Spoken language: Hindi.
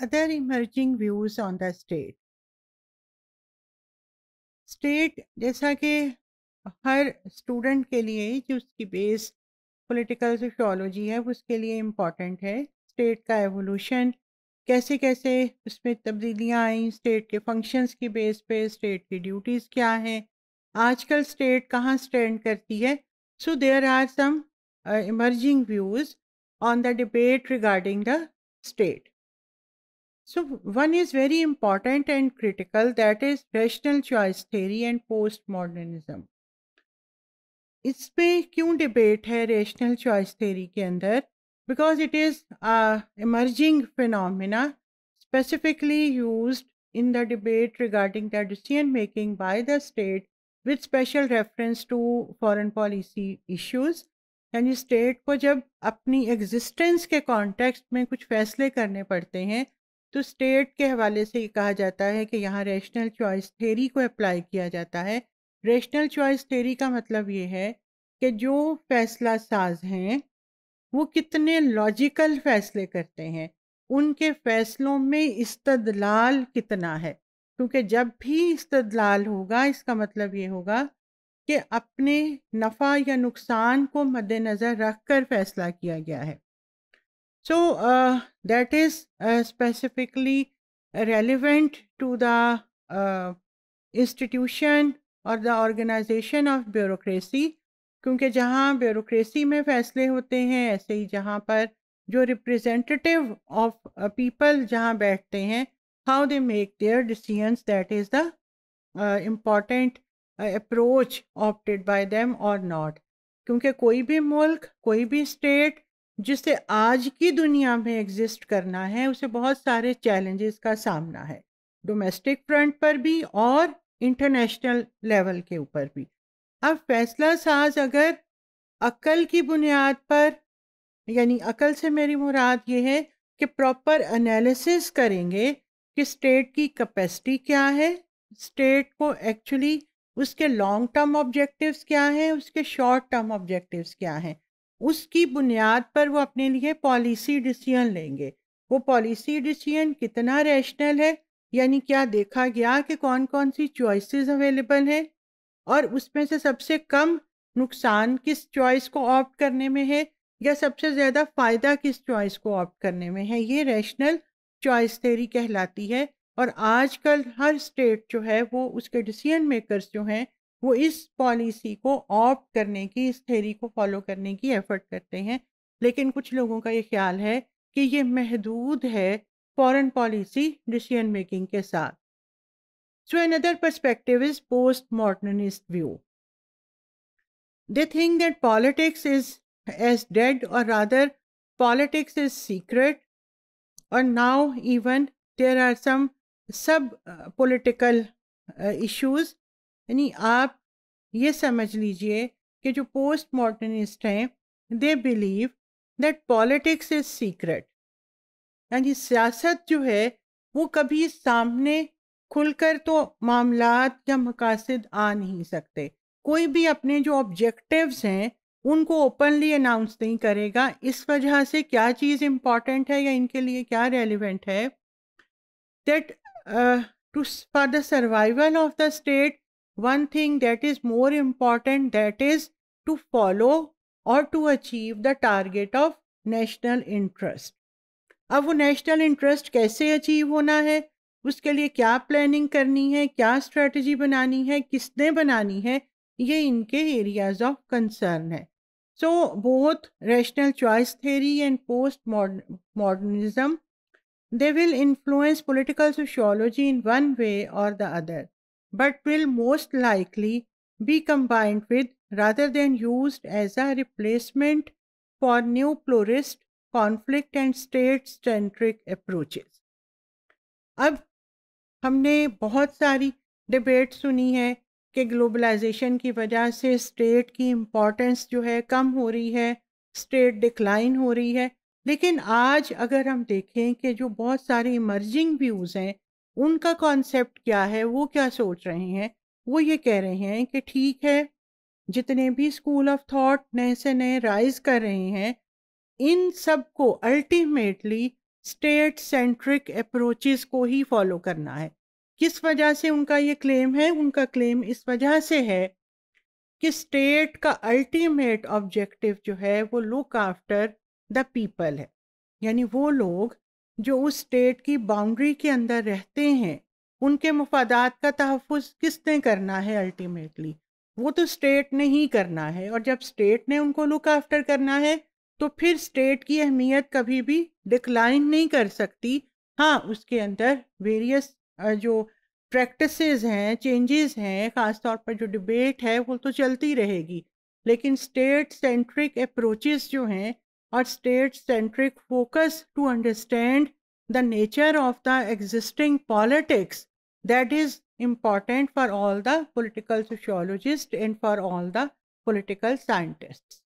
other emerging views on the state. State जैसा कि हर स्टूडेंट के लिए जो उसकी बेस पॉलिटिकल सोशोलॉजी है उसके लिए इम्पॉर्टेंट है स्टेट का एवोल्यूशन कैसे कैसे उसमें तब्दीलियाँ आई स्टेट के फंक्शंस की बेस पे स्टेट की ड्यूटीज़ क्या हैं आजकल स्टेट कहाँ स्टैंड करती है so there are some emerging views on the debate regarding the state So, one is very important and critical that is rational choice theory and postmodernism. इसमें क्यों डिबेट है रेशनल चॉइस थेरी के अंदर because it is emerging phenomena specifically use in the debate regarding the decision making by the state with special reference to foreign policy issues यानी स्टेट को जब अपनी एग्जिस्टेंस के कॉन्टेक्स्ट में कुछ फैसले करने पड़ते हैं तो स्टेट के हवाले से ये कहा जाता है कि यहाँ रेशनल चॉइस थेरी को अप्लाई किया जाता है रेशनल चॉइस थेरी का मतलब ये है कि जो फैसला साज हैं वो कितने लॉजिकल फैसले करते हैं उनके फैसलों में इस्तदलाल कितना है क्योंकि जब भी इस्तदलाल होगा इसका मतलब ये होगा कि अपने नफ़ा या नुकसान को मद्दनज़र रख कर फैसला किया गया है So uh, that is uh, specifically relevant to the uh, institution और द ऑर्गेनाइजेशन ऑफ ब्यूरोक्रेसी क्योंकि जहाँ ब्यूरोसी में फैसले होते हैं ऐसे ही जहाँ पर जो रिप्रेजेंटेटिव ऑफ पीपल जहाँ बैठते हैं how they make their decisions that is the important approach opted by them और नॉट क्योंकि कोई भी मुल्क कोई भी स्टेट जिसे आज की दुनिया में एग्जिस्ट करना है उसे बहुत सारे चैलेंजेस का सामना है डोमेस्टिक फ्रंट पर भी और इंटरनेशनल लेवल के ऊपर भी अब फैसला साज अगर अकल की बुनियाद पर यानी अकल से मेरी मुराद ये है कि प्रॉपर एनालिसिस करेंगे कि स्टेट की कैपेसिटी क्या है स्टेट को एक्चुअली उसके लॉन्ग टर्म ऑब्जेक्टिव्स क्या हैं उसके शॉर्ट टर्म ऑब्जेक्टिव्स क्या हैं उसकी बुनियाद पर वो अपने लिए पॉलिसी डिसीजन लेंगे वो पॉलिसी डिसीजन कितना रैशनल है यानी क्या देखा गया कि कौन कौन सी चॉइसेस अवेलेबल हैं और उसमें से सबसे कम नुकसान किस चॉइस को ऑप्ट करने में है या सबसे ज़्यादा फ़ायदा किस चॉइस को ऑप्ट करने में है ये रैशनल चॉइस थेरी कहलाती है और आजकल हर स्टेट जो है वो उसके डिसीजन मेकर्स जो हैं वो इस पॉलिसी को ऑप्ट करने की इस थेरी को फॉलो करने की एफर्ट करते हैं लेकिन कुछ लोगों का ये ख्याल है कि ये महदूद है फॉरेन पॉलिसी डिसीजन मेकिंग के साथ so an other perspective is post modernist view they think that politics is as dead और रादर पॉलिटिक्स इज सीक्रेट और now even there are some sub political issues यानी आप ये समझ लीजिए कि जो पोस्ट मॉडर्निस्ट हैं they believe that politics is secret यानी सियासत जो है वो कभी सामने खुलकर तो मामलात या मकासद आ नहीं सकते कोई भी अपने जो ऑब्जेक्टिव्स हैं उनको ओपनली अनाउंस नहीं करेगा इस वजह से क्या चीज़ इम्पॉर्टेंट है या इनके लिए क्या रेलिवेंट है that to for the survival of the state one thing that is more important that is to follow और to achieve the target of national interest अब वो नेशनल इंटरेस्ट कैसे अचीव होना है उसके लिए क्या प्लानिंग करनी है क्या स्ट्रेटजी बनानी है किसने बनानी है ये इनके एरियाज ऑफ कंसर्न है so both rational choice theory and post modernism they will influence political sociology in one way or the other but will most likely be combined with rather than used as a replacement for new pluralist conflict and state centric approaches. अब हमने बहुत सारी डिबेट सुनी है कि ग्लोबलाइजेशन की वजह से स्टेट की इम्पोर्टेंस जो है कम हो रही है स्टेट डिक्लाइन हो रही है लेकिन आज अगर हम देखें कि जो बहुत सारे इमर्जिंग व्यूज़ हैं उनका कॉन्सेप्ट क्या है वो क्या सोच रहे हैं वो ये कह रहे हैं कि ठीक है जितने भी स्कूल ऑफ थॉट नए से नए राइज कर रहे हैं इन सब को अल्टीमेटली स्टेट सेंट्रिक अप्रोचेस को ही फॉलो करना है किस वजह से उनका ये क्लेम है उनका क्लेम इस वजह से है कि स्टेट का अल्टीमेट ऑब्जेक्टिव जो है वो लुक आफ्टर द पीपल है यानी वो लोग जो उस स्टेट की बाउंड्री के अंदर रहते हैं उनके मफादात का तहफ़ किसने करना है अल्टीमेटली वो तो स्टेट ने ही करना है और जब स्टेट ने उनको लुक आफ्टर करना है तो फिर स्टेट की अहमियत कभी भी डिक्लाइन नहीं कर सकती हाँ उसके अंदर वेरियस जो प्रैक्टिस हैं चेंजेस हैं ख़ास तौर पर जो डिबेट है वो तो चलती रहेगी लेकिन स्टेट सेंट्रिक अप्रोचेस जो हैं or state centric focus to understand the nature of the existing politics that is important for all the political sociologists and for all the political scientists.